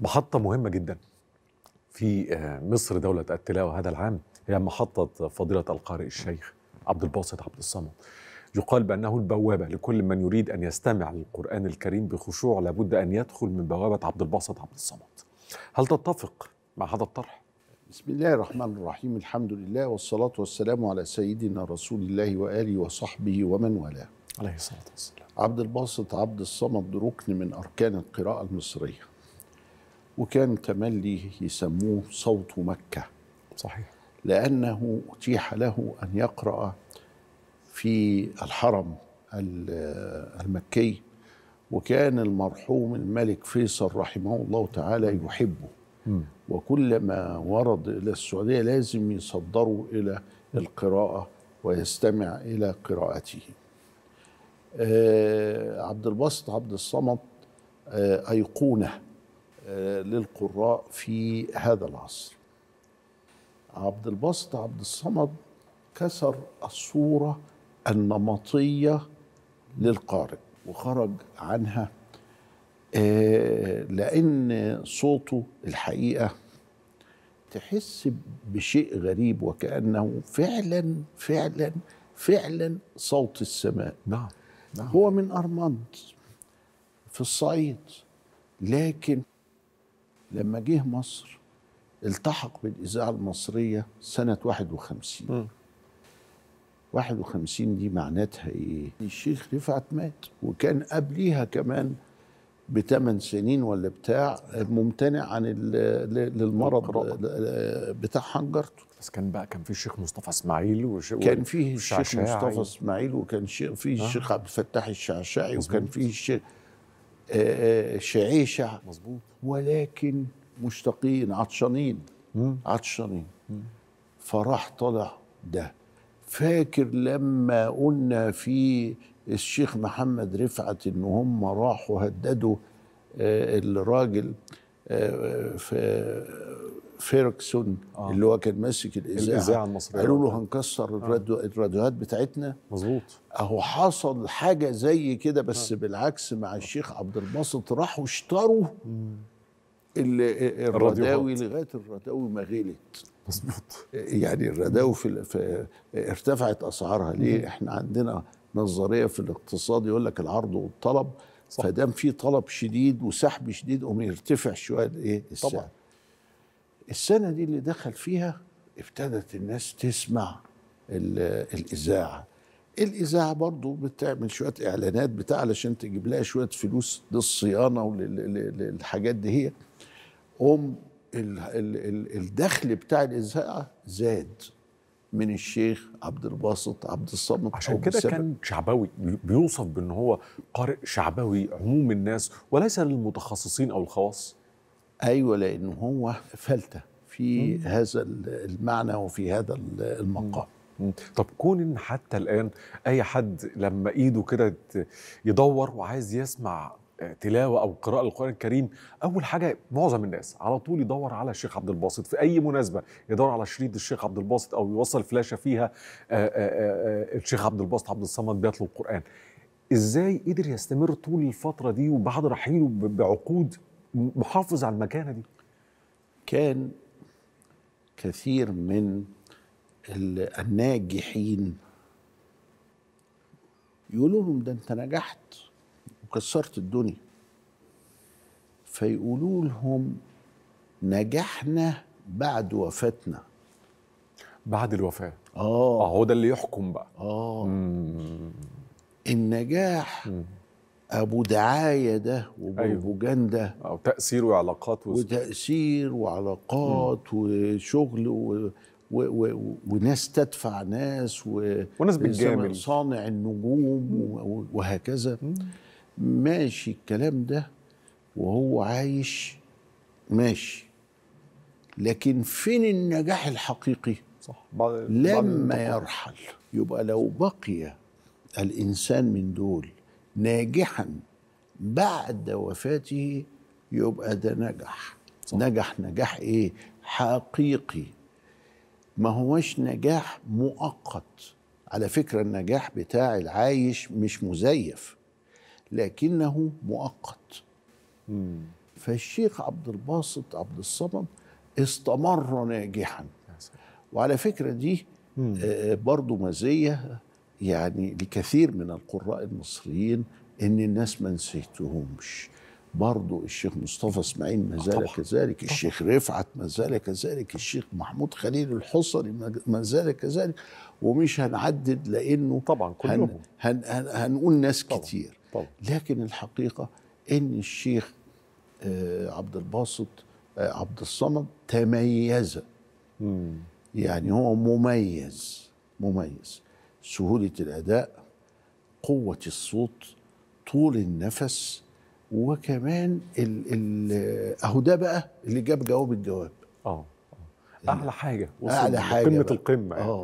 محطة مهمة جدا في آه، مصر دولة التلاوة هذا العام هي محطة فضيلة القارئ الشيخ عبد الباسط عبد الصمد يقال بأنه البوابة لكل من يريد أن يستمع للقرآن الكريم بخشوع لابد أن يدخل من بوابة عبد الباسط عبد الصمد هل تتفق مع هذا الطرح؟ بسم الله الرحمن الرحيم الحمد لله والصلاة والسلام على سيدنا رسول الله وآله وصحبه ومن والاه عليه الصلاة والسلام عبد الباسط عبد الصمد ركن من أركان القراءة المصرية وكان تملي يسموه صوت مكة صحيح لأنه أتيح له أن يقرأ في الحرم المكي وكان المرحوم الملك فيصل رحمه الله تعالى يحبه م. وكلما ورد إلى السعودية لازم يصدره إلى القراءة ويستمع إلى قراءته آه، عبد الباسط عبد الصمد آه، أيقونة آه، للقراء في هذا العصر عبد الباسط عبد الصمد كسر الصورة النمطية للقارئ وخرج عنها آه، لأن صوته الحقيقة تحس بشيء غريب وكأنه فعلا فعلا فعلا صوت السماء نعم, نعم. هو من أرمنت في الصعيد لكن لما جه مصر التحق بالإذاعة المصرية سنة 51 51 دي معناتها إيه؟ الشيخ رفعت مات وكان قبليها كمان بثمان سنين ولا بتاع ممتنع عن للمرض بتاع حنجرته بس كان بقى كان في الشيخ مصطفى اسماعيل وش... كان فيه الشيخ مصطفى اسماعيل وكان فيه الشيخ عبد الفتاح الشعشعي وكان فيه الشيخ شعيشه مظبوط ولكن مشتاقين عطشانين عطشانين فراح طلع ده فاكر لما قلنا في الشيخ محمد رفعت ان هم راحوا هددوا آه، الراجل آه، في فيركسون آه. اللي هو كان ماسك الاذاعه الاذاعه المصريه قالوا له هنكسر آه. الراديو آه. الراديوهات بتاعتنا مظبوط اهو حصل حاجه زي كده بس آه. بالعكس مع الشيخ عبد الباسط راحوا اشتروا آه، الرداوي لغايه الرداوي ما غلت مظبوط يعني الرداوي في, في ارتفعت اسعارها ليه؟ مم. احنا عندنا نظريه في الاقتصاد يقول لك العرض والطلب فدام في طلب شديد وسحب شديد قوم يرتفع شويه الايه السعر طبعا السنه دي اللي دخل فيها ابتدت الناس تسمع الاذاعه الاذاعه برضو بتعمل شويه اعلانات بتاع علشان تجيب لها شويه فلوس للصيانه وللحاجات دي هي قوم الدخل بتاع الاذاعه زاد من الشيخ عبد الباسط عبد الصمد عشان كده كان شعبوي بيوصف بان هو قارئ شعبوي عموم الناس وليس للمتخصصين او الخواص ايوه لان هو فلته في مم. هذا المعنى وفي هذا المقام مم. طب كون ان حتى الان اي حد لما ايده كده يدور وعايز يسمع تلاوه او قراءه للقران الكريم اول حاجه معظم الناس على طول يدور على الشيخ عبد الباسط في اي مناسبه يدور على شريط الشيخ عبد الباسط او يوصل فلاشه فيها آه، آه، آه، الشيخ عبد الباسط عبد الصمد بيطلب قران ازاي قدر يستمر طول الفتره دي وبعد رحيله بعقود محافظ على المكانه دي كان كثير من الناجحين يقولوا لهم ده انت نجحت وكسرت الدنيا فيقولوا لهم نجحنا بعد وفاتنا بعد الوفاه آه. اه هو ده اللي يحكم بقى اه مم. النجاح مم. ابو دعايه ده وبروبوجندا أيوه. او تاثير وعلاقات وزي. وتاثير وعلاقات مم. وشغل و... و... و... وناس تدفع ناس و... وناس بتجامل صانع النجوم و... وهكذا مم. ماشي الكلام ده وهو عايش ماشي لكن فين النجاح الحقيقي صح. لما يرحل يبقى لو بقي الإنسان من دول ناجحا بعد وفاته يبقى ده نجح صح. نجح نجاح إيه حقيقي ما هوش نجاح مؤقت على فكرة النجاح بتاع العايش مش مزيف لكنه مؤقت مم. فالشيخ عبد الباسط عبد الصمد استمر ناجحا وعلى فكرة دي آه، آه، برضو مزية يعني لكثير من القراء المصريين ان الناس ما نسيتهمش برضو الشيخ مصطفى اسماعيل ما زال كذلك الشيخ رفعت ما زال كذلك الشيخ محمود خليل الحصري ما زال كذلك ومش هنعدد لانه طبعا كلهم هن هن هنقول ناس طبعًا. كتير طبعا. لكن الحقيقة أن الشيخ آه، عبد الباسط آه، عبد الصمد تميز مم. يعني هو مميز مميز سهولة الأداء قوة الصوت طول النفس وكمان ال ال اهو ده بقى اللي جاب جواب الجواب اه اه حاجه وصل اعلى حاجه قمه القمه يعني. اه